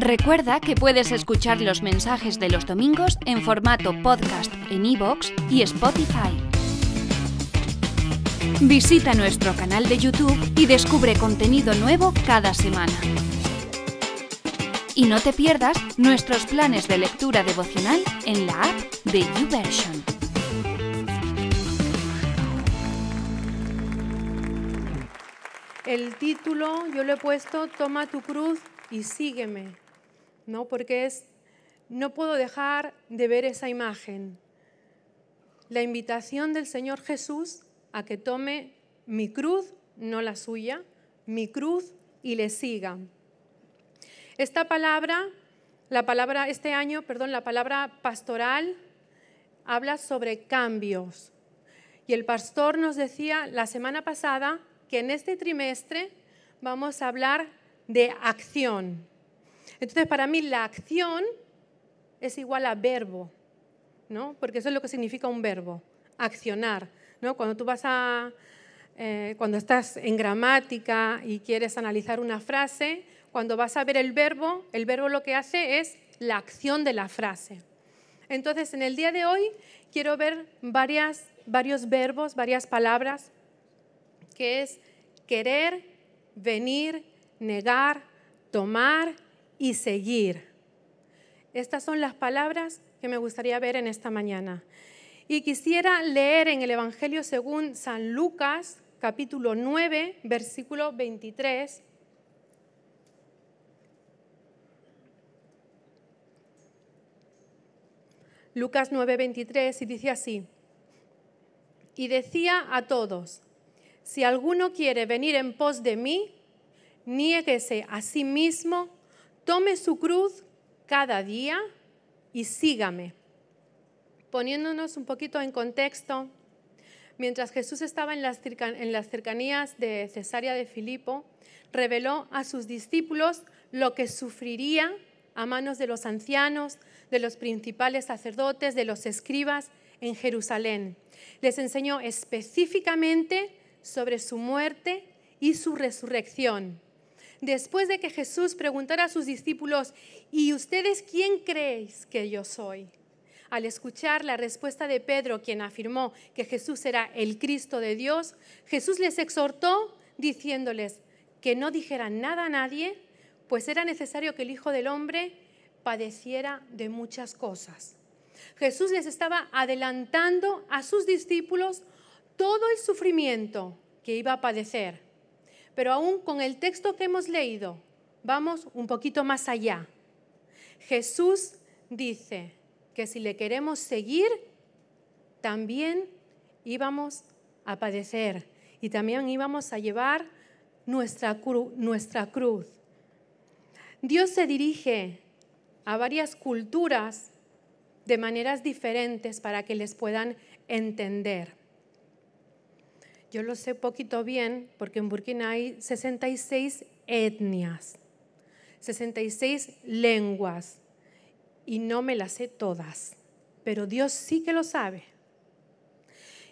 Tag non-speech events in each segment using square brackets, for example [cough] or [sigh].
Recuerda que puedes escuchar los mensajes de los domingos en formato podcast en iVoox y Spotify. Visita nuestro canal de YouTube y descubre contenido nuevo cada semana. Y no te pierdas nuestros planes de lectura devocional en la app de YouVersion. El título yo lo he puesto Toma tu cruz y sígueme. ¿no? Porque es, no puedo dejar de ver esa imagen. La invitación del Señor Jesús a que tome mi cruz, no la suya, mi cruz y le siga. Esta palabra, la palabra este año, perdón, la palabra pastoral habla sobre cambios. Y el pastor nos decía la semana pasada que en este trimestre vamos a hablar de acción. Entonces, para mí la acción es igual a verbo, ¿no? Porque eso es lo que significa un verbo, accionar, ¿no? Cuando tú vas a, eh, cuando estás en gramática y quieres analizar una frase, cuando vas a ver el verbo, el verbo lo que hace es la acción de la frase. Entonces, en el día de hoy quiero ver varios verbos, varias palabras, que es querer, venir, negar, tomar, y seguir. Estas son las palabras que me gustaría ver en esta mañana. Y quisiera leer en el Evangelio según San Lucas, capítulo 9, versículo 23. Lucas 9, 23, y dice así, y decía a todos, si alguno quiere venir en pos de mí, nieguese a sí mismo Tome su cruz cada día y sígame. Poniéndonos un poquito en contexto, mientras Jesús estaba en las, cercanías de Cesarea de Filipo, reveló a sus discípulos lo que sufriría a manos de los ancianos, de los principales sacerdotes, de los escribas en Jerusalén. Les enseñó específicamente sobre su muerte y su resurrección después de que Jesús preguntara a sus discípulos, ¿y ustedes quién creéis que yo soy? Al escuchar la respuesta de Pedro, quien afirmó que Jesús era el Cristo de Dios, Jesús les exhortó diciéndoles que no dijeran nada a nadie, pues era necesario que el Hijo del Hombre padeciera de muchas cosas. Jesús les estaba adelantando a sus discípulos todo el sufrimiento que iba a padecer pero aún con el texto que hemos leído, vamos un poquito más allá. Jesús dice que si le queremos seguir, también íbamos a padecer y también íbamos a llevar nuestra, nuestra cruz. Dios se dirige a varias culturas de maneras diferentes para que les puedan entender. Yo lo sé poquito bien porque en Burkina hay 66 etnias, 66 lenguas y no me las sé todas, pero Dios sí que lo sabe.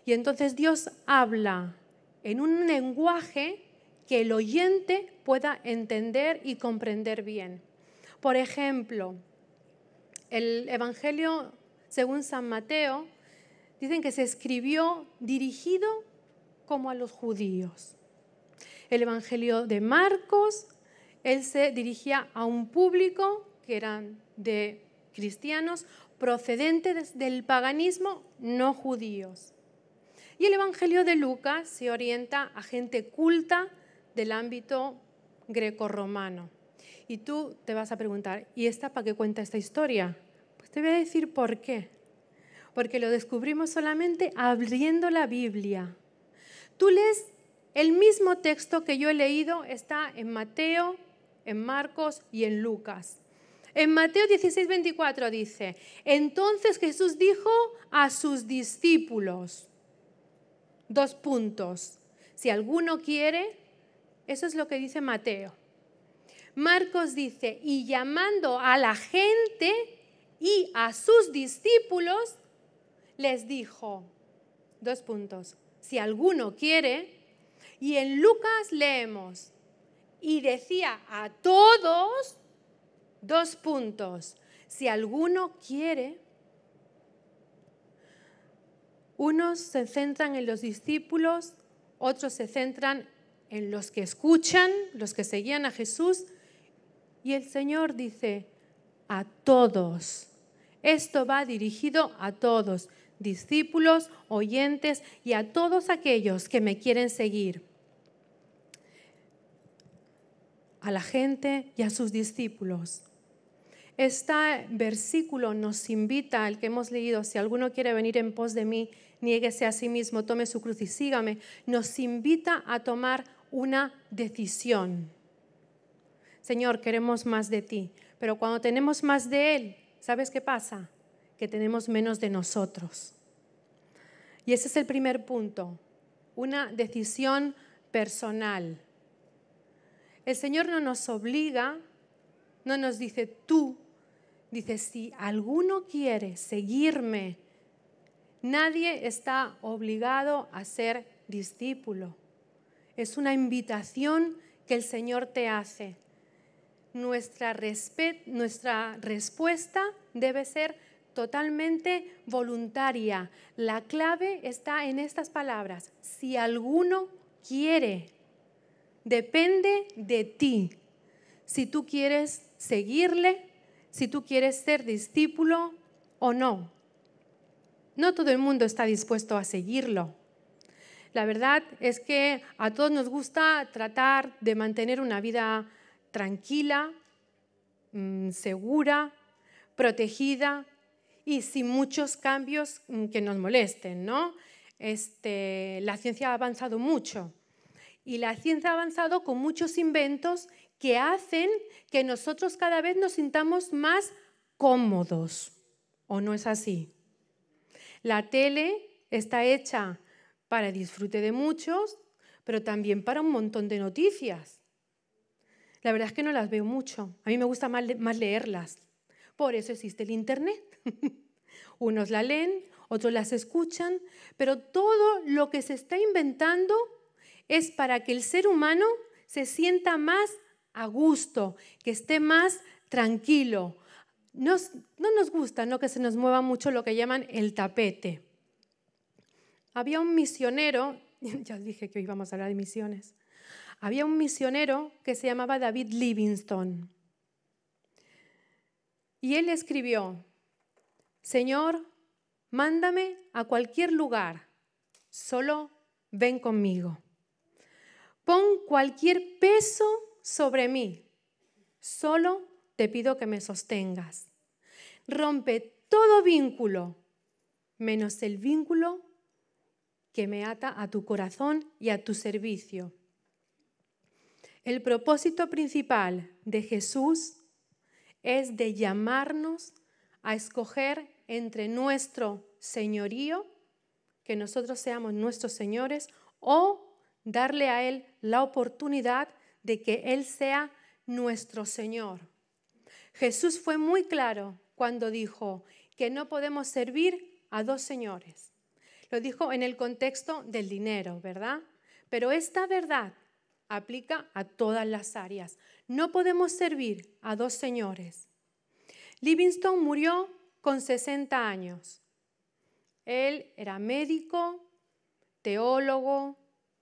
Y entonces Dios habla en un lenguaje que el oyente pueda entender y comprender bien. Por ejemplo, el Evangelio según San Mateo, dicen que se escribió dirigido como a los judíos. El Evangelio de Marcos, él se dirigía a un público que eran de cristianos procedentes del paganismo no judíos. Y el Evangelio de Lucas se orienta a gente culta del ámbito grecorromano. Y tú te vas a preguntar, ¿y esta para qué cuenta esta historia? Pues te voy a decir por qué. Porque lo descubrimos solamente abriendo la Biblia. Tú lees el mismo texto que yo he leído, está en Mateo, en Marcos y en Lucas. En Mateo 16, 24 dice, entonces Jesús dijo a sus discípulos, dos puntos, si alguno quiere, eso es lo que dice Mateo. Marcos dice, y llamando a la gente y a sus discípulos, les dijo, dos puntos, si alguno quiere. Y en Lucas leemos, y decía a todos, dos puntos, si alguno quiere, unos se centran en los discípulos, otros se centran en los que escuchan, los que seguían a Jesús, y el Señor dice, a todos. Esto va dirigido a todos discípulos, oyentes y a todos aquellos que me quieren seguir. A la gente y a sus discípulos. Este versículo nos invita el que hemos leído, si alguno quiere venir en pos de mí, niéguese a sí mismo, tome su cruz y sígame, nos invita a tomar una decisión. Señor, queremos más de ti, pero cuando tenemos más de Él, ¿sabes qué pasa? que tenemos menos de nosotros. Y ese es el primer punto, una decisión personal. El Señor no nos obliga, no nos dice tú, dice si alguno quiere seguirme, nadie está obligado a ser discípulo. Es una invitación que el Señor te hace. Nuestra, nuestra respuesta debe ser totalmente voluntaria. La clave está en estas palabras. Si alguno quiere, depende de ti. Si tú quieres seguirle, si tú quieres ser discípulo o no. No todo el mundo está dispuesto a seguirlo. La verdad es que a todos nos gusta tratar de mantener una vida tranquila, mm, segura, protegida, y sin muchos cambios mm, que nos molesten, ¿no? Este, la ciencia ha avanzado mucho y la ciencia ha avanzado con muchos inventos que hacen que nosotros cada vez nos sintamos más cómodos, ¿o no es así? La tele está hecha para disfrute de muchos, pero también para un montón de noticias. La verdad es que no las veo mucho, a mí me gusta más, más leerlas. Por eso existe el Internet, [laughs] Unos la leen, otros las escuchan, pero todo lo que se está inventando es para que el ser humano se sienta más a gusto, que esté más tranquilo. no nos gusta ¿no? que se nos mueva mucho lo que llaman el tapete. Había un misionero, [laughs] ya dije que hoy vamos a hablar de misiones, había un misionero que se llamaba David Livingstone. Y él escribió, Señor, mándame a cualquier lugar, solo ven conmigo. Pon cualquier peso sobre mí, solo te pido que me sostengas. Rompe todo vínculo, menos el vínculo que me ata a tu corazón y a tu servicio. El propósito principal de Jesús es de llamarnos a escoger entre nuestro señorío, que nosotros seamos nuestros señores, o darle a Él la oportunidad de que Él sea nuestro Señor. Jesús fue muy claro cuando dijo que no podemos servir a dos señores. Lo dijo en el contexto del dinero, ¿verdad? Pero esta verdad aplica a todas las áreas. No podemos servir a dos señores. Livingstone murió con 60 años. Él era médico, teólogo,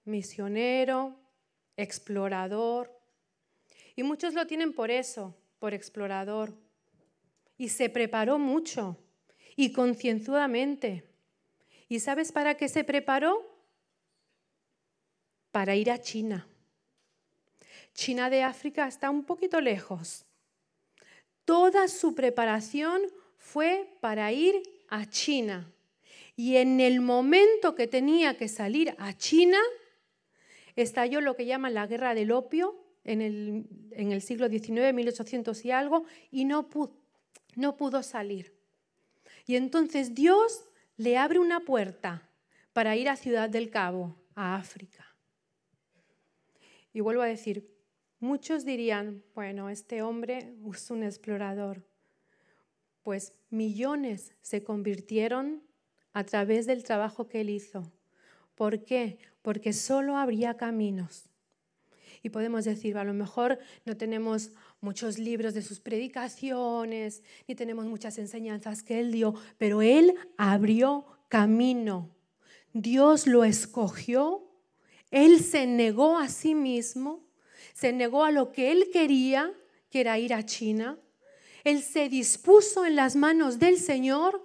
misionero, explorador. Y muchos lo tienen por eso, por explorador. Y se preparó mucho y concienzudamente. ¿Y sabes para qué se preparó? Para ir a China. China de África está un poquito lejos. Toda su preparación fue para ir a China. Y en el momento que tenía que salir a China, estalló lo que llaman la guerra del opio en el, siglo XIX, 1800 y algo, y no pudo, no pudo salir. Y entonces Dios le abre una puerta para ir a Ciudad del Cabo, a África. Y vuelvo a decir, muchos dirían, bueno, este hombre es un explorador pues millones se convirtieron a través del trabajo que él hizo. ¿Por qué? Porque solo habría caminos. Y podemos decir, a lo mejor no tenemos muchos libros de sus predicaciones, ni tenemos muchas enseñanzas que él dio, pero él abrió camino. Dios lo escogió, él se negó a sí mismo, se negó a lo que él quería, que era ir a China, él se dispuso en las manos del Señor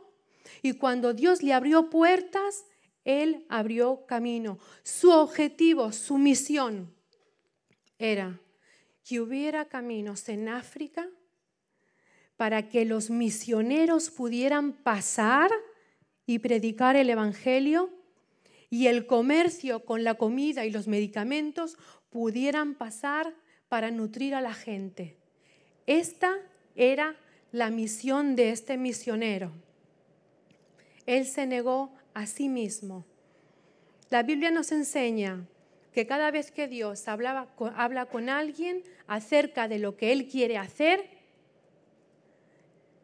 y cuando Dios le abrió puertas, Él abrió camino. Su objetivo, su misión era que hubiera caminos en África para que los misioneros pudieran pasar y predicar el Evangelio y el comercio con la comida y los medicamentos pudieran pasar para nutrir a la gente. Esta era la misión de este misionero. Él se negó a sí mismo. La Biblia nos enseña que cada vez que Dios habla con alguien acerca de lo que Él quiere hacer,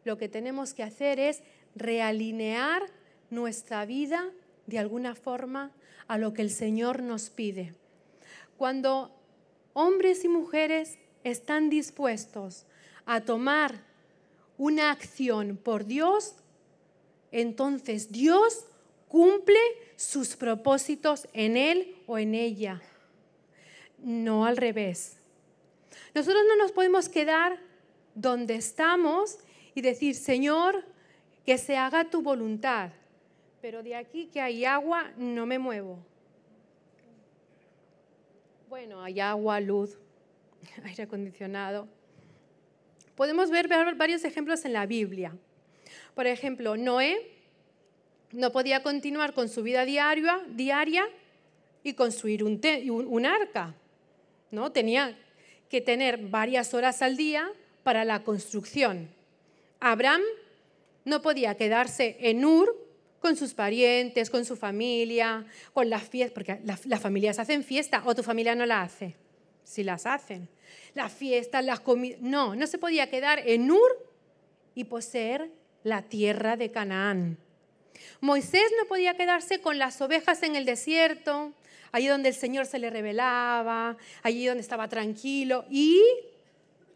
lo que tenemos que hacer es realinear nuestra vida de alguna forma a lo que el Señor nos pide. Cuando hombres y mujeres están dispuestos a tomar una acción por Dios, entonces Dios cumple sus propósitos en él o en ella. No al revés. Nosotros no nos podemos quedar donde estamos y decir, Señor, que se haga tu voluntad, pero de aquí que hay agua no me muevo. Bueno, hay agua, luz, [laughs] aire acondicionado, Podemos ver varios ejemplos en la Biblia. Por ejemplo, Noé no podía continuar con su vida diaria, y construir un, arca. ¿no? Tenía que tener varias horas al día para la construcción. Abraham no podía quedarse en Ur con sus parientes, con su familia, con las fiestas, porque las familias hacen fiesta o tu familia no la hace si las hacen. Las fiestas, las comidas. No, no se podía quedar en Ur y poseer la tierra de Canaán. Moisés no podía quedarse con las ovejas en el desierto, allí donde el Señor se le revelaba, allí donde estaba tranquilo, y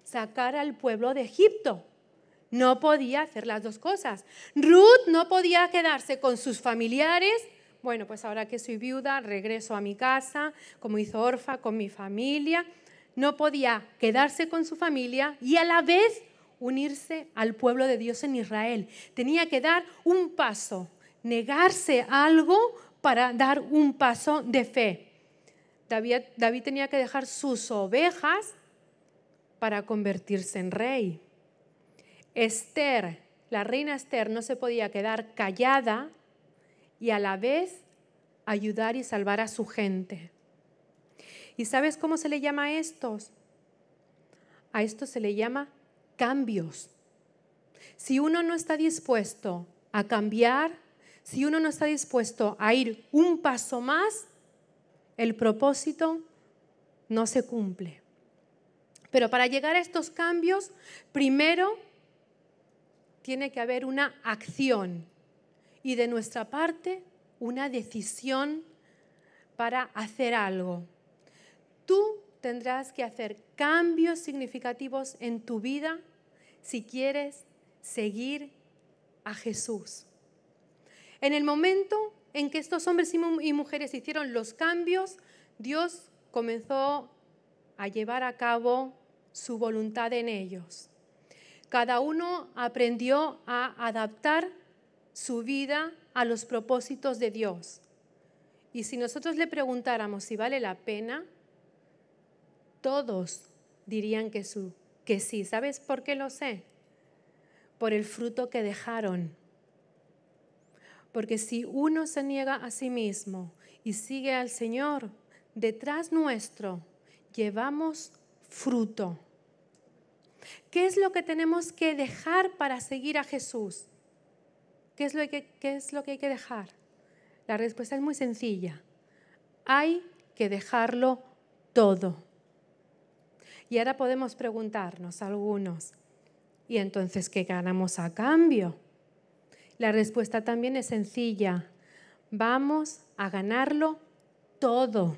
sacar al pueblo de Egipto. No podía hacer las dos cosas. Ruth no podía quedarse con sus familiares bueno, pues ahora que soy viuda, regreso a mi casa, como hizo Orfa, con mi familia. No podía quedarse con su familia y a la vez unirse al pueblo de Dios en Israel. Tenía que dar un paso, negarse algo para dar un paso de fe. David, David, tenía que dejar sus ovejas para convertirse en rey. Esther, la reina Esther, no se podía quedar callada y a la vez ayudar y salvar a su gente. ¿Y sabes cómo se le llama a estos? A esto se le llama cambios. Si uno no está dispuesto a cambiar, si uno no está dispuesto a ir un paso más, el propósito no se cumple. Pero para llegar a estos cambios, primero tiene que haber una acción y de nuestra parte una decisión para hacer algo. Tú tendrás que hacer cambios significativos en tu vida si quieres seguir a Jesús. En el momento en que estos hombres y mujeres hicieron los cambios, Dios comenzó a llevar a cabo su voluntad en ellos. Cada uno aprendió a adaptar su vida a los propósitos de Dios. Y si nosotros le preguntáramos si vale la pena, todos dirían que, sí. ¿Sabes por qué lo sé? Por el fruto que dejaron. Porque si uno se niega a sí mismo y sigue al Señor, detrás nuestro llevamos fruto. ¿Qué es lo que tenemos que dejar para seguir a Jesús? ¿Qué es, lo que, hay que dejar? La respuesta es muy sencilla. Hay que dejarlo todo. Y ahora podemos preguntarnos algunos, ¿y entonces qué ganamos a cambio? La respuesta también es sencilla. Vamos a ganarlo todo.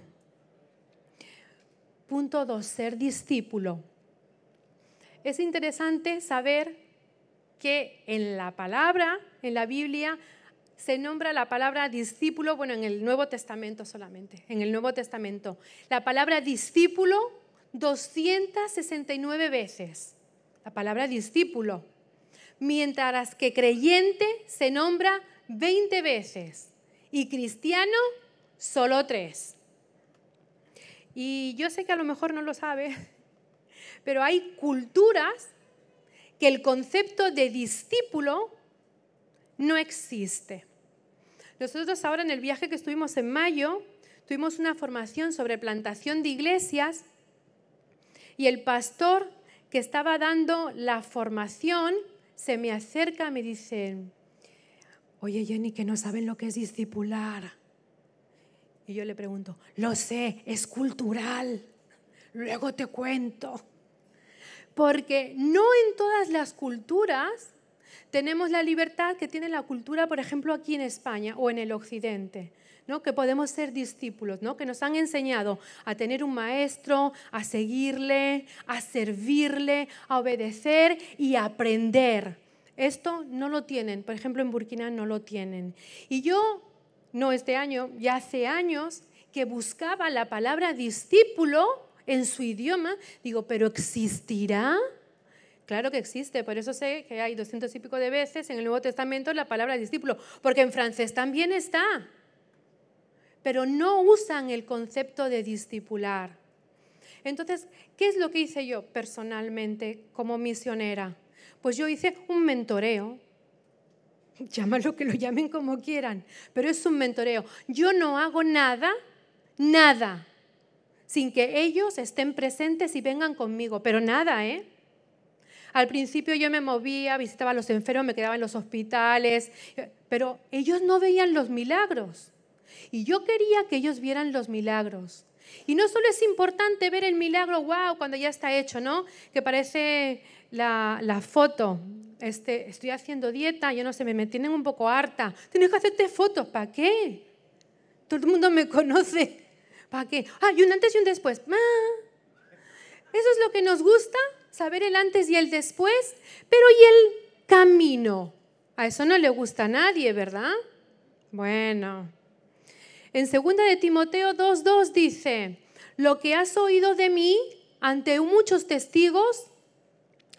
Punto dos, Ser discípulo. Es interesante saber que en la palabra en la Biblia se nombra la palabra discípulo, bueno, en el Nuevo Testamento solamente, en el Nuevo Testamento. La palabra discípulo 269 veces. La palabra discípulo. Mientras que creyente se nombra 20 veces y cristiano solo tres. Y yo sé que a lo mejor no lo sabe, [laughs] pero hay culturas que el concepto de discípulo no existe. Nosotros ahora en el viaje que estuvimos en mayo, tuvimos una formación sobre plantación de iglesias y el pastor que estaba dando la formación se me acerca y me dice, oye Jenny, que no saben lo que es discipular. Y yo le pregunto, lo sé, es cultural, luego te cuento. Porque no en todas las culturas tenemos la libertad que tiene la cultura, por ejemplo, aquí en España o en el Occidente. ¿no? que podemos ser discípulos, ¿no? que nos han enseñado a tener un maestro, a seguirle, a servirle, a obedecer y a aprender. Esto no lo tienen, por ejemplo en Burkina no lo tienen. Y yo, no este año, ya hace años que buscaba la palabra discípulo en su idioma, digo, pero ¿existirá? Claro que existe, por eso sé que hay doscientos y pico de veces en el Nuevo Testamento la palabra discípulo, porque en francés también está. Pero no usan el concepto de discipular. Entonces, ¿qué es lo que hice yo personalmente como misionera? Pues yo hice un mentoreo, [laughs] llámalo que lo llamen como quieran, pero es un mentoreo. Yo no hago nada, nada, sin que ellos estén presentes y vengan conmigo, pero nada, ¿eh? Al principio yo me movía, visitaba a los enfermos, me quedaba en los hospitales, eh, pero ellos no veían los milagros. Y yo quería que ellos vieran los milagros. Y no solo es importante ver el milagro, wow, cuando ya está hecho, ¿no? Que parece la, foto. Este, estoy haciendo dieta, yo no sé, me, tienen un poco harta. Tienes que hacerte fotos, ¿para qué? Todo el mundo me [laughs] conoce. ¿Para qué? Ah, un antes y un después. Ah, ¿Eso es lo que nos gusta? saber el antes y el después, pero ¿y el camino? A eso no le gusta a nadie, ¿verdad? Bueno. En 2 de Timoteo 2.2 dice, lo que has oído de mí ante muchos testigos,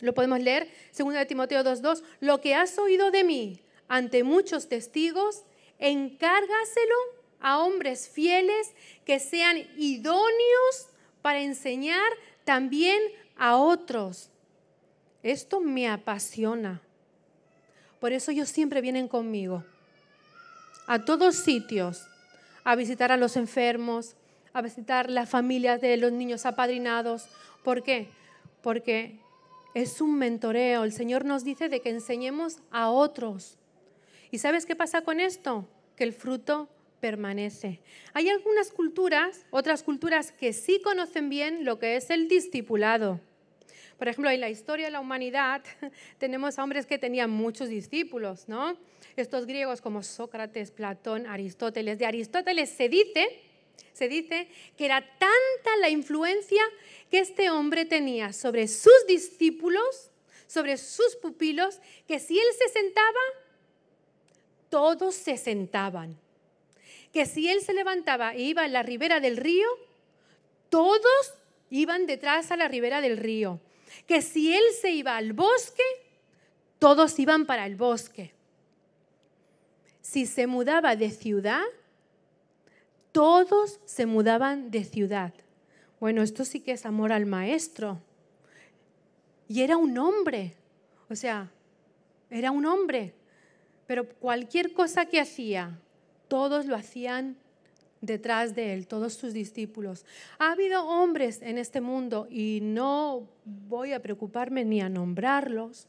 lo podemos leer, 2 de Timoteo 2.2, lo que has oído de mí ante muchos testigos, encárgaselo a hombres fieles que sean idóneos para enseñar también a otros. Esto me apasiona. Por eso ellos siempre vienen conmigo a todos sitios, a visitar a los enfermos, a visitar las familias de los niños apadrinados. ¿Por qué? Porque es un mentoreo. El Señor nos dice de que enseñemos a otros. ¿Y sabes qué pasa con esto? Que el fruto permanece. Hay algunas culturas, otras culturas que sí conocen bien lo que es el discipulado. Por ejemplo, en la historia de la humanidad [laughs] tenemos hombres que tenían muchos discípulos, ¿no? Estos griegos como Sócrates, Platón, Aristóteles. De Aristóteles se dice, se dice que era tanta la influencia que este hombre tenía sobre sus discípulos, sobre sus pupilos, que si él se sentaba, todos se sentaban. Que si él se levantaba e iba a la ribera del río, todos iban detrás a la ribera del río que si él se iba al bosque, todos iban para el bosque. Si se mudaba de ciudad, todos se mudaban de ciudad. Bueno, esto sí que es amor al maestro. Y era un hombre, o sea, era un hombre. Pero cualquier cosa que hacía, todos lo hacían detrás de él, todos sus discípulos. Ha habido hombres en este mundo y no voy a preocuparme ni a nombrarlos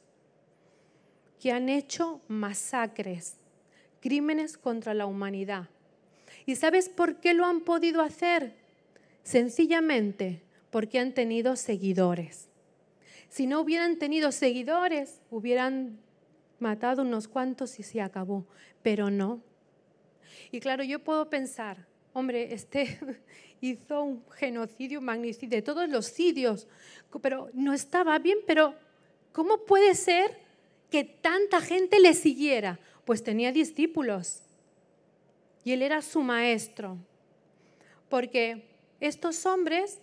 que han hecho masacres, crímenes contra la humanidad. ¿Y sabes por qué lo han podido hacer? Sencillamente porque han tenido seguidores. Si no hubieran tenido seguidores, hubieran matado unos cuantos y se acabó, pero no. Y claro, yo puedo pensar, hombre, este [laughs] hizo un genocidio, magnífico, de todos los sirios, pero no estaba bien, pero ¿cómo puede ser que tanta gente le siguiera? Pues tenía discípulos y él era su maestro, porque estos hombres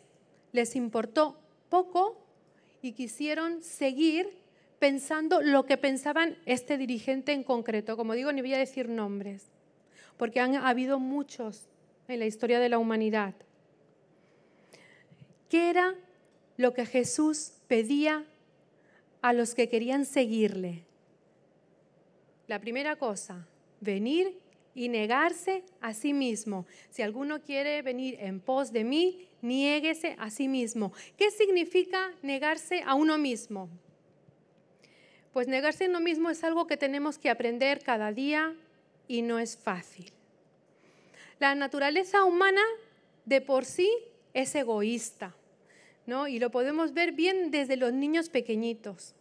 les importó poco y quisieron seguir pensando lo que pensaban este dirigente en concreto. Como digo, ni voy a decir nombres, porque han habido muchos en la historia de la humanidad. ¿Qué era lo que Jesús pedía a los que querían seguirle? La primera cosa, venir y negarse a sí mismo. Si alguno quiere venir en pos de mí, niéguese a sí mismo. ¿Qué significa negarse a uno mismo? Pues negarse a uno mismo es algo que tenemos que aprender cada día y no es fácil. La naturaleza humana de por sí es egoísta, ¿no? Y lo podemos ver bien desde los niños pequeñitos.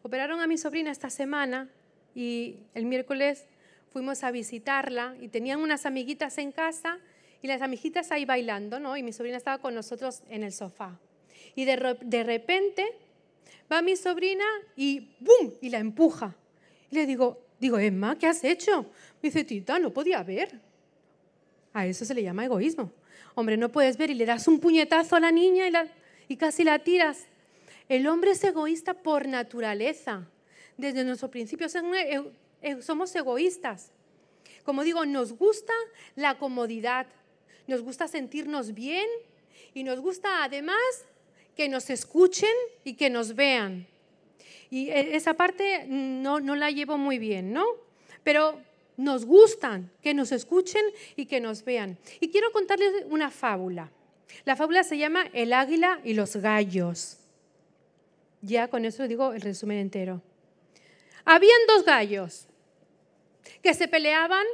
Operaron a mi sobrina esta semana y el miércoles fuimos a visitarla y tenían unas amiguitas en casa y las amiguitas ahí bailando, Y mi sobrina estaba con nosotros en el sofá. Y de, repente va mi sobrina y ¡bum! y la empuja. Y le digo, digo, Emma, ¿qué has hecho? Me dice, Tita, no podía ver. A eso se le llama egoísmo. Hombre, no puedes ver y le das un puñetazo a la niña y, casi la tiras. El hombre es egoísta por naturaleza. Desde nuestro principios e, e, e, somos egoístas. Como digo, nos gusta la comodidad, nos gusta sentirnos bien y nos gusta además que nos escuchen y que nos vean. Y esa parte no, no la llevo muy bien, ¿no? Pero nos gustan, que nos escuchen y que nos vean. Y quiero contarles una fábula. La fábula se llama El águila y los gallos. Ya con eso digo el resumen entero. Habían dos gallos que se peleaban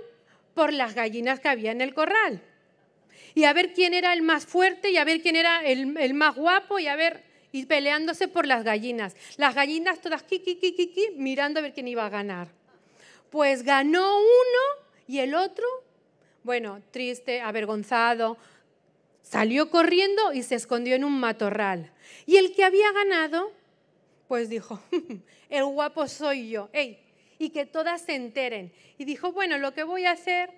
por las gallinas que había en el corral. Y a ver quién era el más fuerte y a ver quién era el, más guapo y a ver, y peleándose por las gallinas. Las gallinas todas mirando a ver quién iba a ganar. Pues ganó uno y el otro, bueno, triste, avergonzado, salió corriendo y se escondió en un matorral. Y el que había ganado, pues dijo, [laughs] el guapo soy yo, ¡ey! y que todas se enteren. Y dijo, bueno, lo que voy a hacer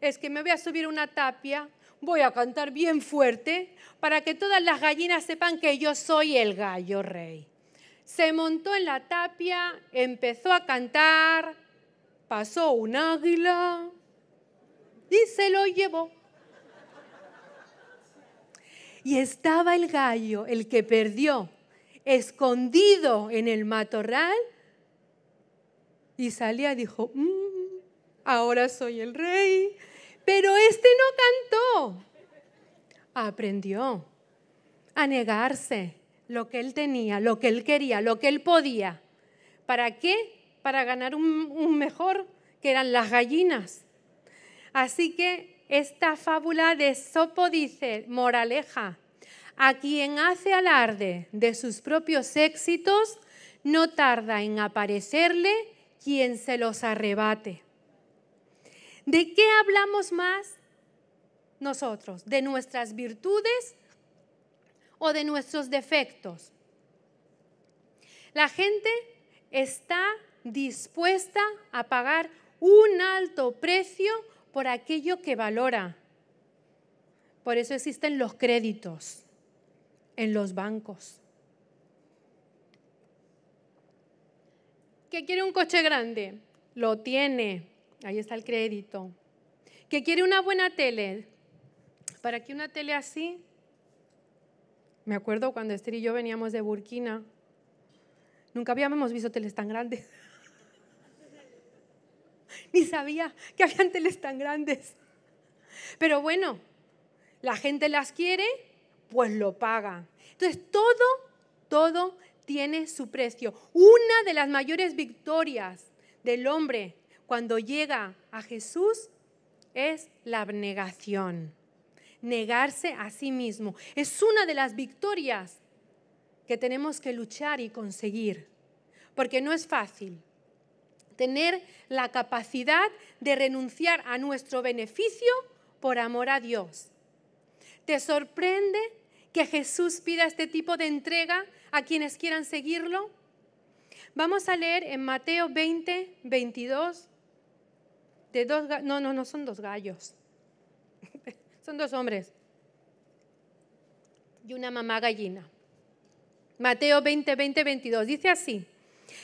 es que me voy a subir una tapia, voy a cantar bien fuerte para que todas las gallinas sepan que yo soy el gallo rey. Se montó en la tapia, empezó a cantar, pasó un águila y se lo llevó. Y estaba el gallo, el que perdió, escondido en el matorral. Y salía y dijo, mm, ahora soy el rey. Pero este no cantó. Aprendió a negarse lo que él tenía, lo que él quería, lo que él podía. ¿Para qué? para ganar un, mejor, que eran las gallinas. Así que esta fábula de Sopo dice, moraleja, a quien hace alarde de sus propios éxitos, no tarda en aparecerle quien se los arrebate. ¿De qué hablamos más nosotros? ¿De nuestras virtudes o de nuestros defectos? La gente está dispuesta a pagar un alto precio por aquello que valora. Por eso existen los créditos en los bancos. ¿Qué quiere un coche grande? Lo tiene. Ahí está el crédito. ¿Qué quiere una buena tele? Para que una tele así, me acuerdo cuando Esther y yo veníamos de Burkina, nunca habíamos visto teles tan grandes. [laughs] [laughs] ni sabía que había teles tan grandes. Pero bueno, la gente las quiere, pues lo paga. Entonces todo, todo tiene su precio. Una de las mayores victorias del hombre cuando llega a Jesús es la abnegación, negarse a sí mismo. Es una de las victorias que tenemos que luchar y conseguir, porque no es fácil tener la capacidad de renunciar a nuestro beneficio por amor a Dios. ¿Te sorprende que Jesús pida este tipo de entrega a quienes quieran seguirlo? Vamos a leer en Mateo 20, 22, de dos, no, no, no son dos gallos, [laughs] son dos hombres y una mamá gallina. Mateo 20, 20, 22, dice así.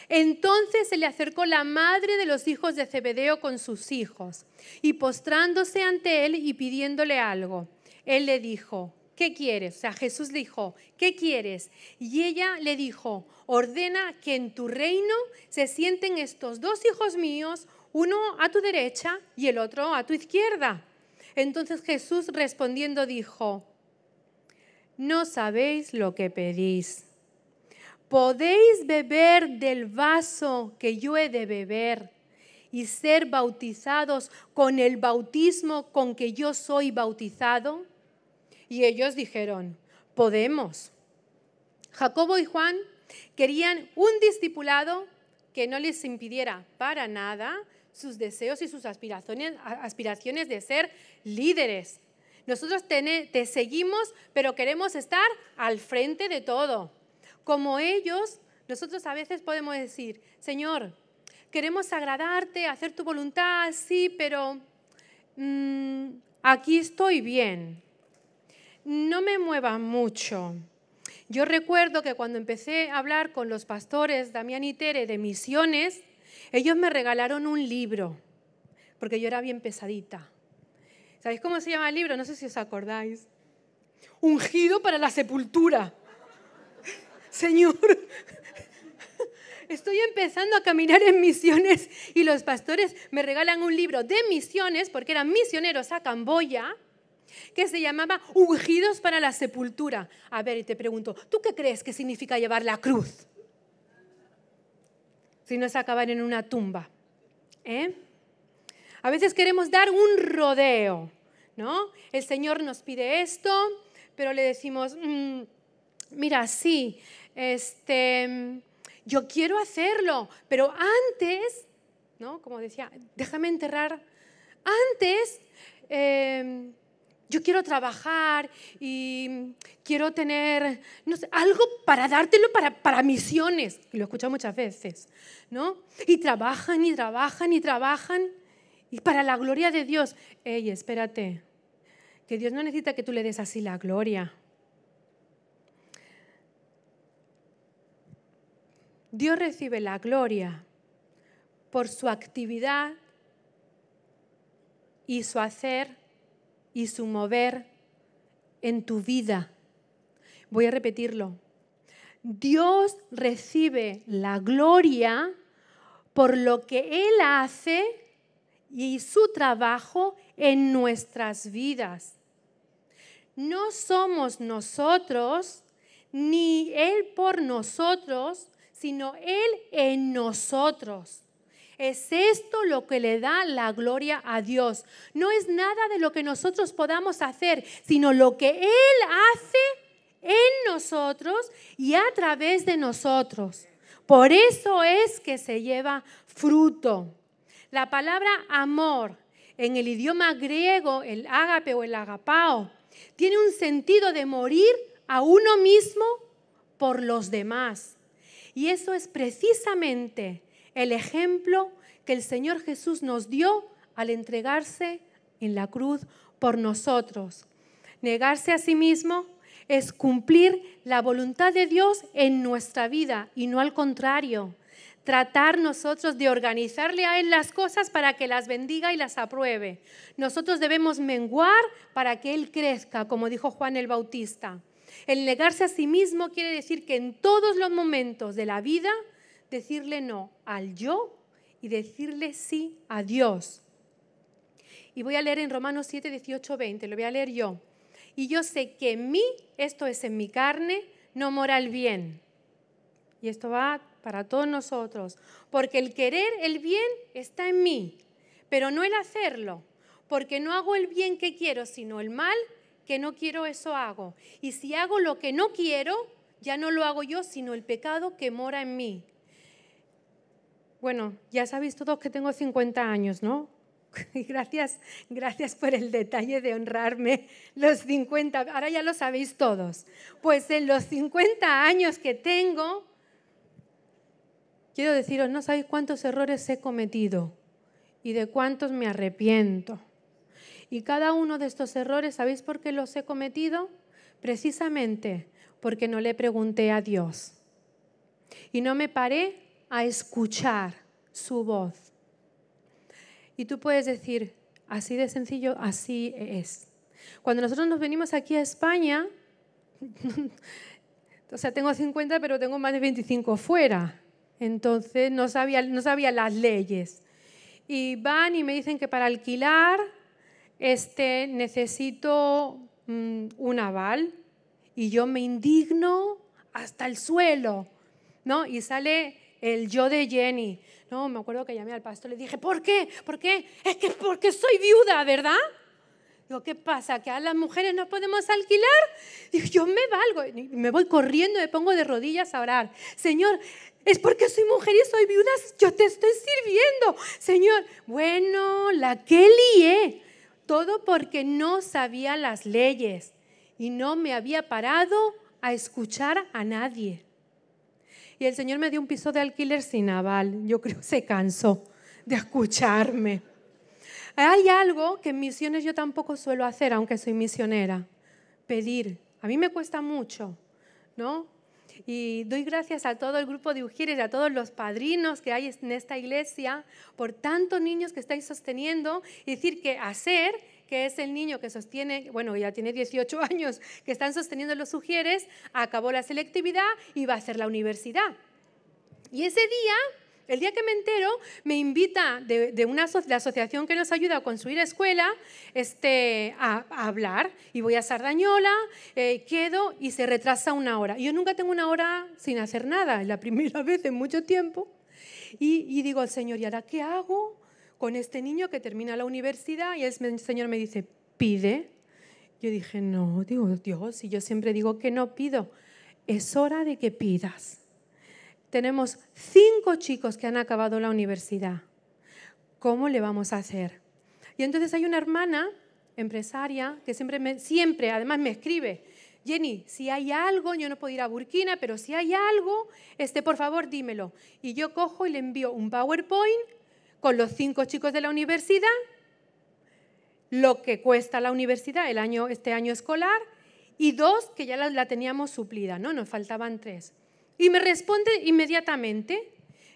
Entonces se le acercó la madre de los hijos de Zebedeo con sus hijos, y postrándose ante él y pidiéndole algo, él le dijo, ¿qué quieres? O sea, Jesús le dijo, ¿qué quieres? Y ella le dijo, ordena que en tu reino se sienten estos dos hijos míos, uno a tu derecha y el otro a tu izquierda. Entonces Jesús respondiendo dijo, no sabéis lo que pedís podéis beber del vaso que yo he de beber y ser bautizados con el bautismo con que yo soy bautizado? Y ellos dijeron, podemos. Jacobo y Juan querían un discipulado que no les impidiera para nada sus deseos y sus aspiraciones, de ser líderes. Nosotros te seguimos, pero queremos estar al frente de todo. Como ellos, nosotros a veces podemos decir, Señor, queremos agradarte, hacer tu voluntad, sí, pero mm, aquí estoy bien. No me muevan mucho. Yo recuerdo que cuando empecé a hablar con los pastores Damián y Tere de misiones, ellos me regalaron un libro, porque yo era bien pesadita. ¿Sabéis cómo se llama el libro? No sé si os acordáis. Ungido para la sepultura. Señor, [laughs] estoy empezando a caminar en misiones y los pastores me regalan un libro de misiones, porque eran misioneros a Camboya, que se llamaba Ungidos para la Sepultura. A ver, y te pregunto, ¿tú qué crees que significa llevar la cruz? Si no es acabar en una tumba. ¿Eh? A veces queremos dar un rodeo, ¿no? El Señor nos pide esto, pero le decimos, mm, mira, sí, este, yo quiero hacerlo, pero antes, ¿no? Como decía, déjame enterrar, antes em, yo quiero trabajar y quiero tener, no algo para dártelo para, para misiones, lo he escuchado muchas veces, ¿no? Y trabajan y trabajan y trabajan y para la gloria de Dios, ey, espérate, que Dios no necesita que tú le des así la gloria. Dios recibe la gloria por su actividad y su hacer y su mover en tu vida. Voy a repetirlo. Dios recibe la gloria por lo que Él hace y su trabajo en nuestras vidas. No somos nosotros, ni Él por nosotros, sino Él en nosotros. Es esto lo que le da la gloria a Dios. No es nada de lo que nosotros podamos hacer, sino lo que Él hace en nosotros y a través de nosotros. Por eso es que se lleva fruto. La palabra amor en el idioma griego, el ágape o el agapao, tiene un sentido de morir a uno mismo por los demás. Y eso es precisamente el ejemplo que el Señor Jesús nos dio al entregarse en la cruz por nosotros. Negarse a sí mismo es cumplir la voluntad de Dios en nuestra vida y no al contrario. Tratar nosotros de organizarle a Él las cosas para que las bendiga y las apruebe. Nosotros debemos menguar para que Él crezca, como dijo Juan el Bautista. El negarse a sí mismo quiere decir que en todos los momentos de la vida decirle no al yo y decirle sí a Dios. Y voy a leer en Romanos 7, 18, 20, lo voy a leer yo. Y yo sé que en mí, esto es en mi carne, no mora el bien. Y esto va para todos nosotros. Porque el querer el bien está en mí, pero no el hacerlo. Porque no hago el bien que quiero, sino el mal que no quiero, eso hago. Y si hago lo que no quiero, ya no lo hago yo, sino el pecado que mora en mí. Bueno, ya sabéis todos que tengo 50 años, ¿no? [laughs] Y gracias, gracias por el detalle de honrarme los 50. Ahora ya lo sabéis todos. Pues en los 50 años que tengo, quiero deciros, no sabéis cuántos errores he cometido y de cuántos me arrepiento. Y cada uno de estos errores, ¿sabéis por qué los he cometido? Precisamente porque no le pregunté a Dios. Y no me paré a escuchar su voz. Y tú puedes decir, así de sencillo, así es. Cuando nosotros nos venimos aquí a España, [laughs] o sea, tengo 50, pero tengo más de 25 fuera. Entonces no sabía, no sabía las leyes. Y van y me dicen que para alquilar este, necesito mm, un aval y yo me indigno hasta el suelo, ¿no? Y sale el yo de Jenny. No, me acuerdo que llamé al pastor le dije, ¿por qué? ¿Por qué? Es que porque soy viuda, ¿verdad? Digo, ¿qué pasa? ¿Que a las mujeres no podemos alquilar? Digo, yo me valgo, me voy corriendo, me pongo de rodillas a orar. Señor, es porque soy mujer y soy viuda, yo te estoy sirviendo. Señor, bueno, la que lié. Todo porque no sabía las leyes y no me había parado a escuchar a nadie. Y el Señor me dio un piso de alquiler sin aval. Yo creo que se cansó de escucharme. Hay algo que en misiones yo tampoco suelo hacer, aunque soy misionera, pedir. A mí me cuesta mucho, ¿no? Y doy gracias a todo el grupo de Ujieres, a todos los padrinos que hay en esta iglesia, por tantos niños que estáis sosteniendo. Y decir que hacer que es el niño que sostiene, bueno, ya tiene 18 [laughs] años, que están sosteniendo los sugieres, acabó la selectividad y va a hacer la universidad. Y ese día el día que me entero, me invita de, una la asociación que nos ayuda a construir escuela este, a, hablar. Y voy a Sardañola, eh, quedo y se retrasa una hora. Yo nunca tengo una hora sin hacer nada, es la [laughs] primera vez en mucho tiempo. Y, y digo al Señor, ¿y ahora qué hago con este niño que termina la universidad? Y el Señor me dice, pide. Yo dije, no, digo, Dios, y yo siempre digo que no pido. Es hora de que pidas tenemos cinco chicos que han acabado la universidad. ¿Cómo le vamos a hacer? Y entonces hay una hermana empresaria que siempre, además me escribe, Jenny, si hay algo, yo no puedo ir a Burkina, pero si hay algo, este, por favor dímelo. Y yo cojo y le envío un PowerPoint con los cinco chicos de la universidad, lo que cuesta la universidad el año, este año escolar, y dos que ya la, la teníamos suplida, ¿no? Nos faltaban tres. Y me responde inmediatamente.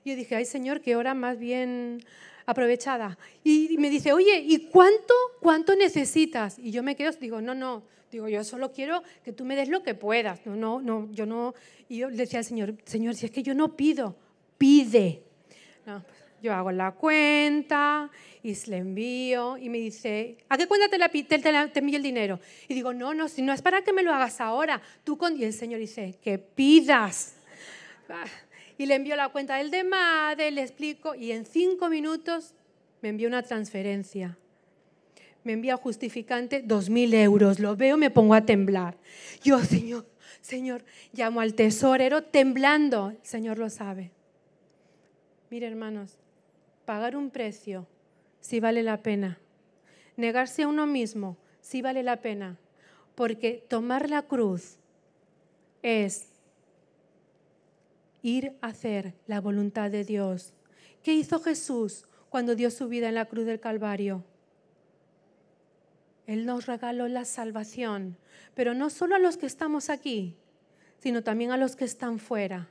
Yo dije, ay Señor, qué hora más bien aprovechada. Y me dice, oye, ¿y cuánto, cuánto necesitas? Y yo me quedo, digo, no, no, digo, yo solo quiero que tú me des lo que puedas. No, no, no, yo no. Y yo le decía al Señor, Señor, si es que yo no pido, pide. Pues, yo hago la cuenta y se le envío y me dice, ¿a qué cuenta te, la, te, te, envío el dinero? Y digo, no, no, si no es para que me lo hagas ahora, tú con... Y el Señor dice, que pidas. Y le envió la cuenta del de madre, le explico, y en cinco minutos me envió una transferencia. Me envía justificante dos mil euros. Lo veo, me pongo a temblar. Yo, Señor, Señor, llamo al tesorero temblando. El Señor lo sabe. Mire, hermanos, pagar un precio si vale la pena. Negarse a uno mismo si vale la pena. Porque tomar la cruz es ir a hacer la voluntad de Dios. ¿Qué hizo Jesús cuando dio su vida en la cruz del Calvario? Él nos regaló la salvación, pero no solo a los que estamos aquí, sino también a los que están fuera.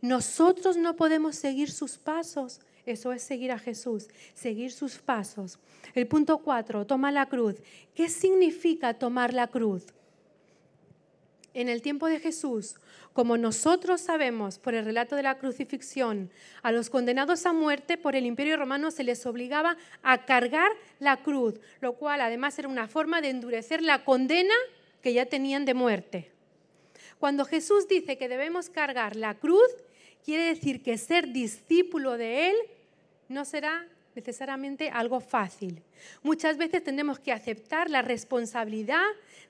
Nosotros no podemos seguir sus pasos. Eso es seguir a Jesús, seguir sus pasos. El punto cuatro, toma la cruz. ¿Qué significa tomar la cruz? en el tiempo de Jesús, como nosotros sabemos por el relato de la crucifixión, a los condenados a muerte por el imperio romano se les obligaba a cargar la cruz, lo cual además era una forma de endurecer la condena que ya tenían de muerte. Cuando Jesús dice que debemos cargar la cruz, quiere decir que ser discípulo de Él no será necesariamente algo fácil. Muchas veces tenemos que aceptar la responsabilidad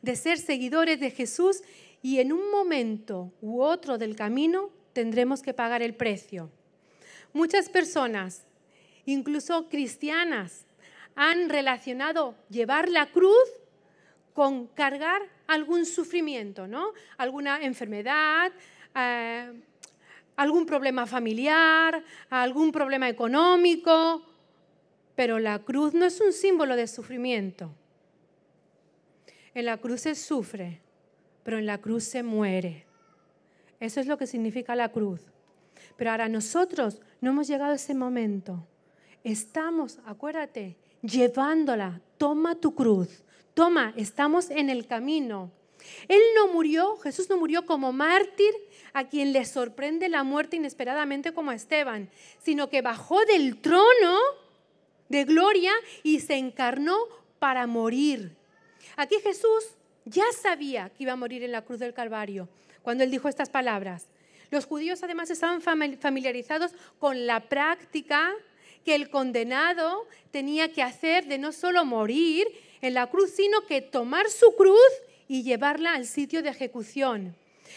de ser seguidores de Jesús y en un momento u otro del camino tendremos que pagar el precio. Muchas personas, incluso cristianas, han relacionado llevar la cruz con cargar algún sufrimiento, ¿no? Alguna enfermedad, eh, algún problema familiar, algún problema económico, pero la cruz no es un símbolo de sufrimiento. En la cruz se sufre, pero en la cruz se muere. Eso es lo que significa la cruz. Pero ahora nosotros no hemos llegado a ese momento. Estamos, acuérdate, llevándola. Toma tu cruz. Toma, estamos en el camino. Él no murió, Jesús no murió como mártir a quien le sorprende la muerte inesperadamente como a Esteban, sino que bajó del trono de gloria y se encarnó para morir. Aquí Jesús ya sabía que iba a morir en la cruz del Calvario cuando él dijo estas palabras. Los judíos además estaban familiarizados con la práctica que el condenado tenía que hacer de no solo morir en la cruz, sino que tomar su cruz y llevarla al sitio de ejecución.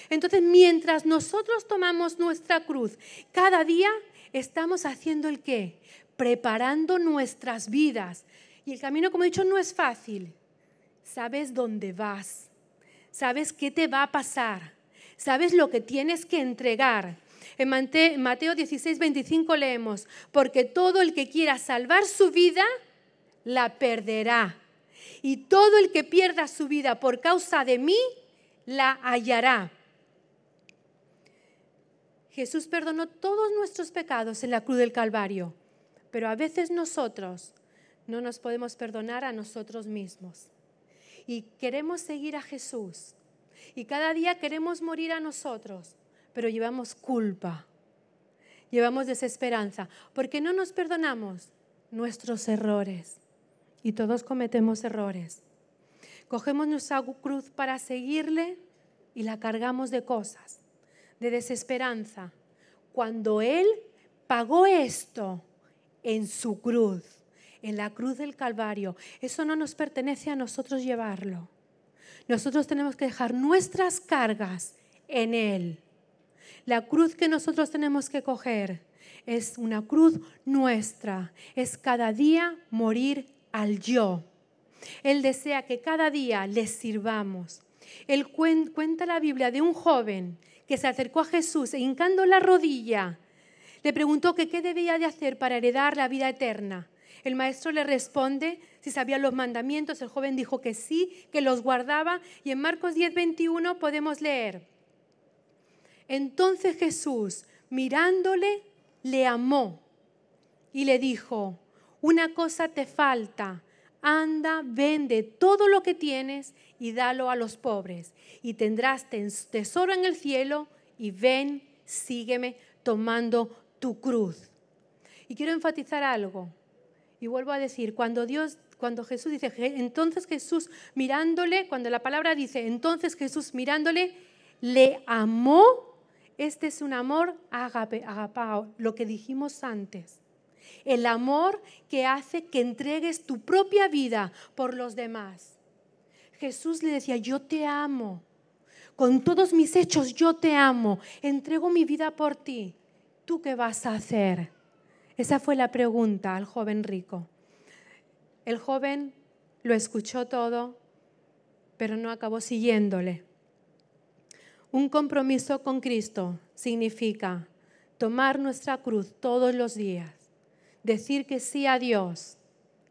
Entonces, mientras nosotros tomamos nuestra cruz, cada día estamos haciendo el qué? Preparando nuestras vidas. Y el camino, como he dicho, no es fácil sabes dónde vas, sabes qué te va a pasar, sabes lo que tienes que entregar. En Mateo 16, 25 leemos, porque todo el que quiera salvar su vida, la perderá. Y todo el que pierda su vida por causa de mí, la hallará. Jesús perdonó todos nuestros pecados en la cruz del Calvario, pero a veces nosotros no nos podemos perdonar a nosotros mismos y queremos seguir a Jesús. Y cada día queremos morir a nosotros, pero llevamos culpa, llevamos desesperanza, porque no nos perdonamos nuestros errores. Y todos cometemos errores. Cogemos nuestra cruz para seguirle y la cargamos de cosas, de desesperanza, cuando Él pagó esto en su cruz en la cruz del Calvario. Eso no nos pertenece a nosotros llevarlo. Nosotros tenemos que dejar nuestras cargas en Él. La cruz que nosotros tenemos que coger es una cruz nuestra. Es cada día morir al yo. Él desea que cada día le sirvamos. Él cuenta la Biblia de un joven que se acercó a Jesús e hincando la rodilla, le preguntó que qué debía de hacer para heredar la vida eterna. El maestro le responde si sabía los mandamientos. El joven dijo que sí, que los guardaba. Y en Marcos 10, 21 podemos leer. Entonces Jesús, mirándole, le amó y le dijo, una cosa te falta, anda, vende todo lo que tienes y dalo a los pobres, y tendrás tesoro en el cielo, y ven, sígueme tomando tu cruz. Y quiero enfatizar algo, y vuelvo a decir, cuando Dios, cuando Jesús dice, entonces Jesús mirándole, cuando la palabra dice, entonces Jesús mirándole, le amó. Este es un amor agape, agapao, lo que dijimos antes. El amor que hace que entregues tu propia vida por los demás. Jesús le decía, yo te amo. Con todos mis hechos yo te amo. Entrego mi vida por ti. ¿Tú qué vas a hacer? Esa fue la pregunta al joven rico. El joven lo escuchó todo, pero no acabó siguiéndole. Un compromiso con Cristo significa tomar nuestra cruz todos los días, decir que sí a Dios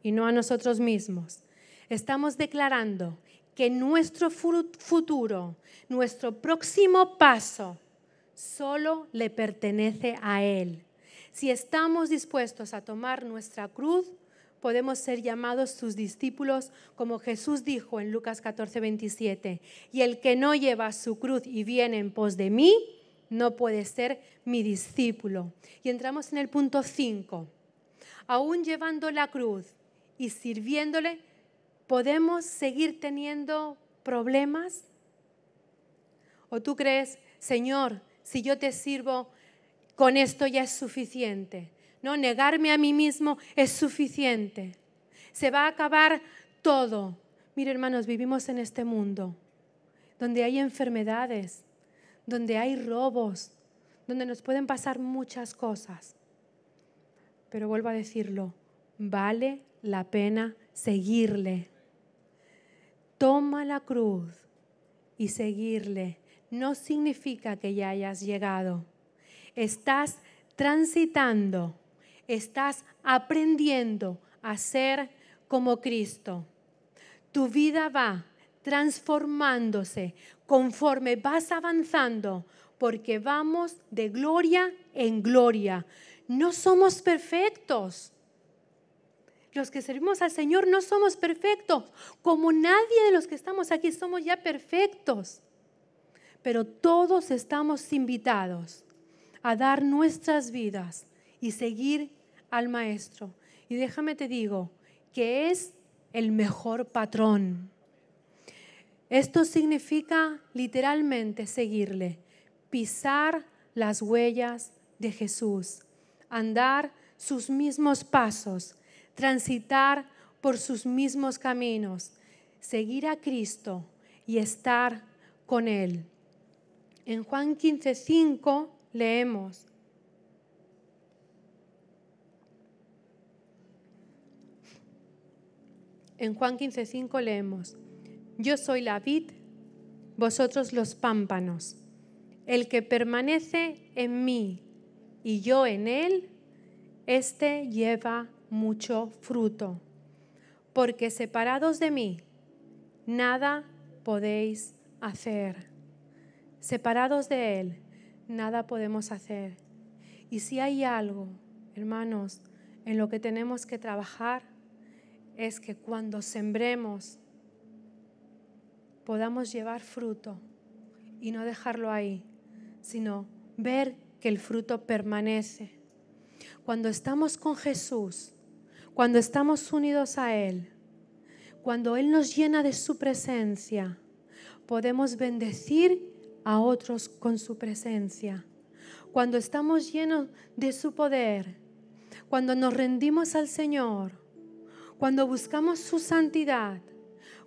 y no a nosotros mismos. Estamos declarando que nuestro futuro, nuestro próximo paso, solo le pertenece a Él. Si estamos dispuestos a tomar nuestra cruz, podemos ser llamados sus discípulos, como Jesús dijo en Lucas 14, 27. Y el que no lleva su cruz y viene en pos de mí, no puede ser mi discípulo. Y entramos en el punto 5. Aún llevando la cruz y sirviéndole, ¿podemos seguir teniendo problemas? ¿O tú crees, Señor, si yo te sirvo, con esto ya es suficiente. No, negarme a mí mismo es suficiente. Se va a acabar todo. Mire, hermanos, vivimos en este mundo donde hay enfermedades, donde hay robos, donde nos pueden pasar muchas cosas. Pero vuelvo a decirlo, vale la pena seguirle. Toma la cruz y seguirle no significa que ya hayas llegado estás transitando, estás aprendiendo a ser como Cristo. Tu vida va transformándose conforme vas avanzando, porque vamos de gloria en gloria. No somos perfectos. Los que servimos al Señor no somos perfectos, como nadie de los que estamos aquí somos ya perfectos, pero todos estamos invitados a dar nuestras vidas y seguir al Maestro. Y déjame te digo que es el mejor patrón. Esto significa literalmente seguirle, pisar las huellas de Jesús, andar sus mismos pasos, transitar por sus mismos caminos, seguir a Cristo y estar con Él. En Juan 15, 5 Leemos. En Juan 15:5 leemos, Yo soy la vid, vosotros los pámpanos. El que permanece en mí y yo en él, este lleva mucho fruto, porque separados de mí, nada podéis hacer. Separados de él, nada podemos hacer. Y si hay algo, hermanos, en lo que tenemos que trabajar, es que cuando sembremos podamos llevar fruto y no dejarlo ahí, sino ver que el fruto permanece. Cuando estamos con Jesús, cuando estamos unidos a Él, cuando Él nos llena de su presencia, podemos bendecir a otros con su presencia. Cuando estamos llenos de su poder, cuando nos rendimos al Señor, cuando buscamos su santidad,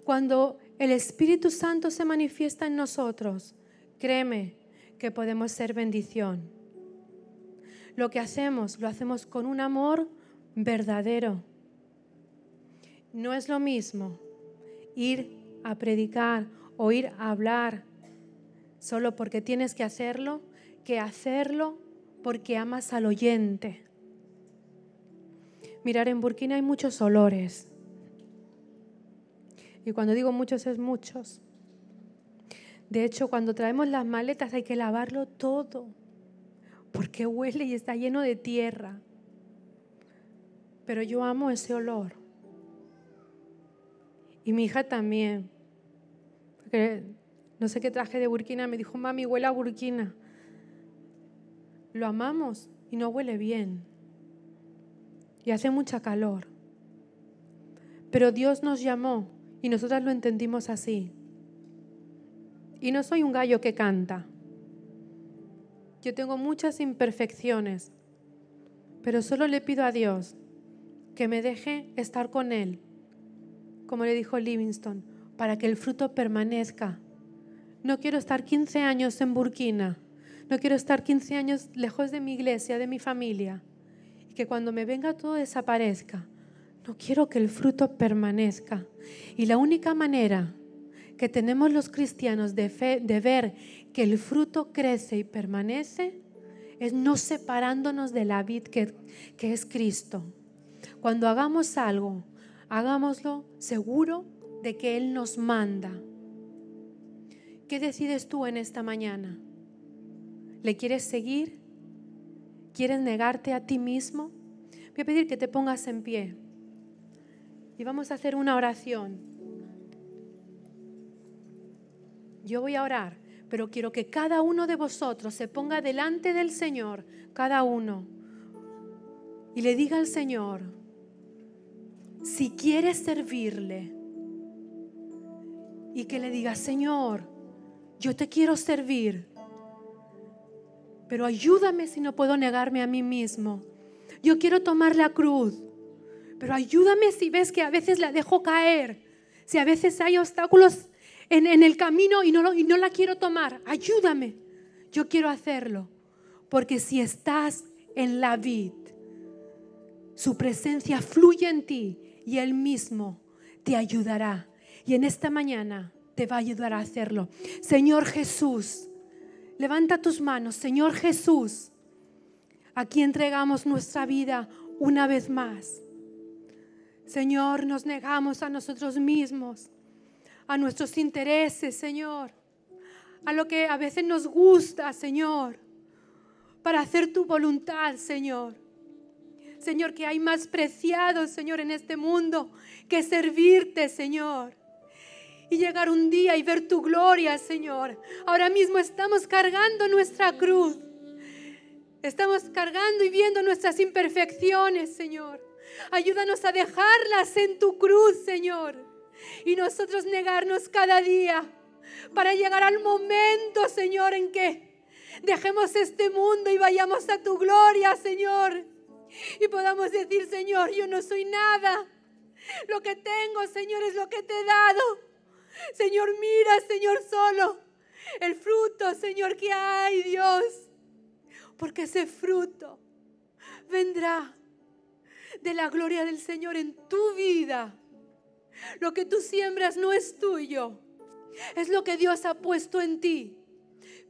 cuando el Espíritu Santo se manifiesta en nosotros, créeme que podemos ser bendición. Lo que hacemos, lo hacemos con un amor verdadero. No es lo mismo ir a predicar o ir a hablar solo porque tienes que hacerlo, que hacerlo porque amas al oyente. Mirar, en Burkina hay muchos olores. Y cuando digo muchos es muchos. De hecho, cuando traemos las maletas hay que lavarlo todo, porque huele y está lleno de tierra. Pero yo amo ese olor. Y mi hija también. Porque no sé qué traje de Burkina. Me dijo, mami, huele a Burkina. Lo amamos y no huele bien. Y hace mucha calor. Pero Dios nos llamó y nosotras lo entendimos así. Y no soy un gallo que canta. Yo tengo muchas imperfecciones, pero solo le pido a Dios que me deje estar con Él, como le dijo Livingston, para que el fruto permanezca no quiero estar 15 años en Burkina. No quiero estar 15 años lejos de mi iglesia, de mi familia. Y que cuando me venga todo desaparezca. No quiero que el fruto permanezca. Y la única manera que tenemos los cristianos de, ver que el fruto crece y permanece es no separándonos de la vid que es Cristo. Cuando hagamos algo, hagámoslo seguro de que Él nos manda ¿Qué decides tú en esta mañana? ¿Le quieres seguir? ¿Quieres negarte a ti mismo? Voy a pedir que te pongas en pie y vamos a hacer una oración. Yo voy a orar, pero quiero que cada uno de vosotros se ponga delante del Señor, cada uno, y le diga al Señor, si quieres servirle, y que le diga, Señor, yo te quiero servir, pero ayúdame si no puedo negarme a mí mismo. Yo quiero tomar la cruz, pero ayúdame si ves que a veces la dejo caer, si a veces hay obstáculos en, el camino y no, y no la quiero tomar. Ayúdame, yo quiero hacerlo, porque si estás en la vid, su presencia fluye en ti y Él mismo te ayudará. Y en esta mañana te va a ayudar a hacerlo. Señor Jesús, levanta tus manos. Señor Jesús, aquí entregamos nuestra vida una vez más. Señor, nos negamos a nosotros mismos, a nuestros intereses, Señor, a lo que a veces nos gusta, Señor, para hacer tu voluntad, Señor. Señor, que hay más preciado, Señor, en este mundo que servirte, Señor y llegar un día y ver tu gloria, Señor. Ahora mismo estamos cargando nuestra cruz. Estamos cargando y viendo nuestras imperfecciones, Señor. Ayúdanos a dejarlas en tu cruz, Señor. Y nosotros negarnos cada día para llegar al momento, Señor, en que dejemos este mundo y vayamos a tu gloria, Señor. Y podamos decir, Señor, yo no soy nada. Lo que tengo, Señor, es lo que te he dado. Señor, mira, Señor, solo el fruto, Señor, que hay, Dios. Porque ese fruto vendrá de la gloria del Señor en tu vida. Lo que tú siembras no es tuyo, es lo que Dios ha puesto en ti.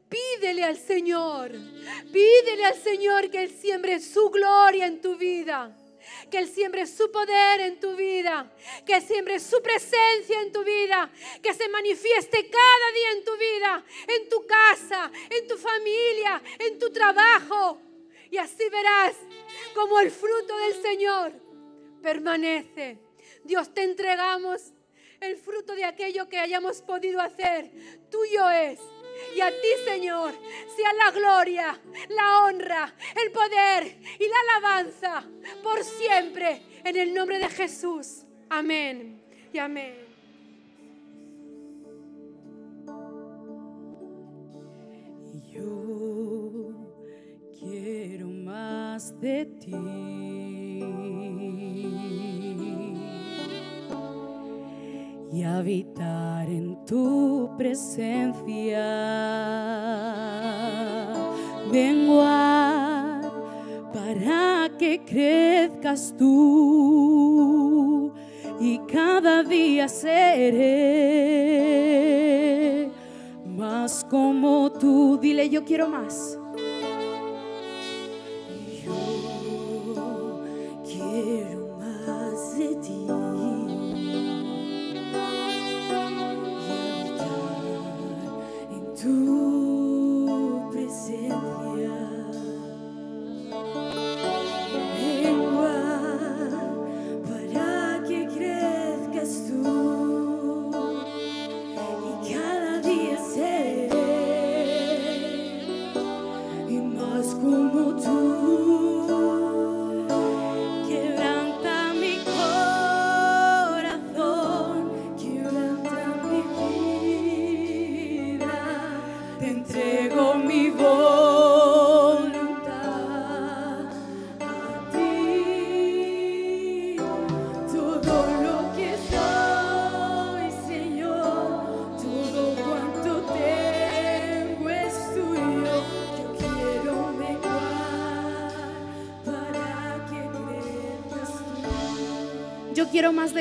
Pídele al Señor, pídele al Señor que Él siembre su gloria en tu vida que Él siembre su poder en tu vida, que Él siembre su presencia en tu vida, que se manifieste cada día en tu vida, en tu casa, en tu familia, en tu trabajo. Y así verás como el fruto del Señor permanece. Dios, te entregamos el fruto de aquello que hayamos podido hacer. Tuyo es y a ti, Señor, sea la gloria, la honra, el poder y la alabanza por siempre. En el nombre de Jesús. Amén y amén. Yo quiero más de ti. y habitar en tu presencia. Vengo a para que crezcas tú y cada día seré más como tú. Dile, yo quiero más.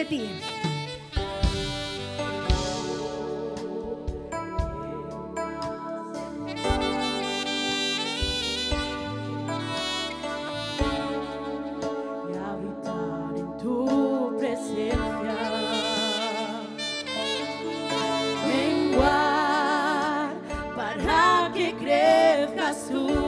de Y habitar en tu presencia. Mengua para que crezca su...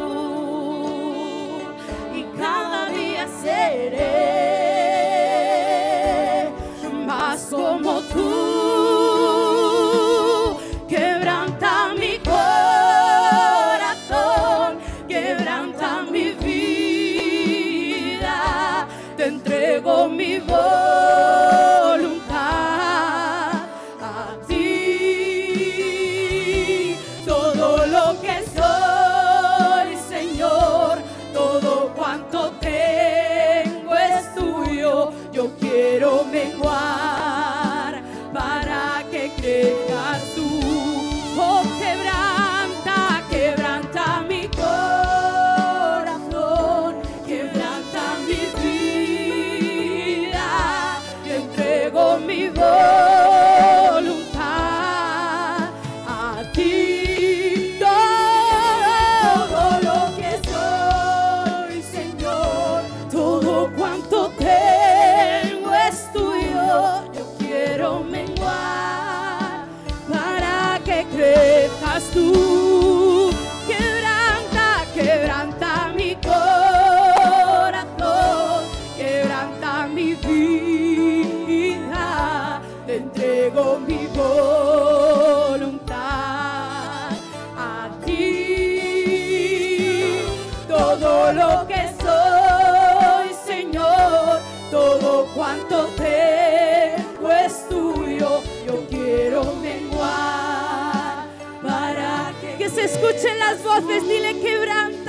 escuchen las voces, dile quebran.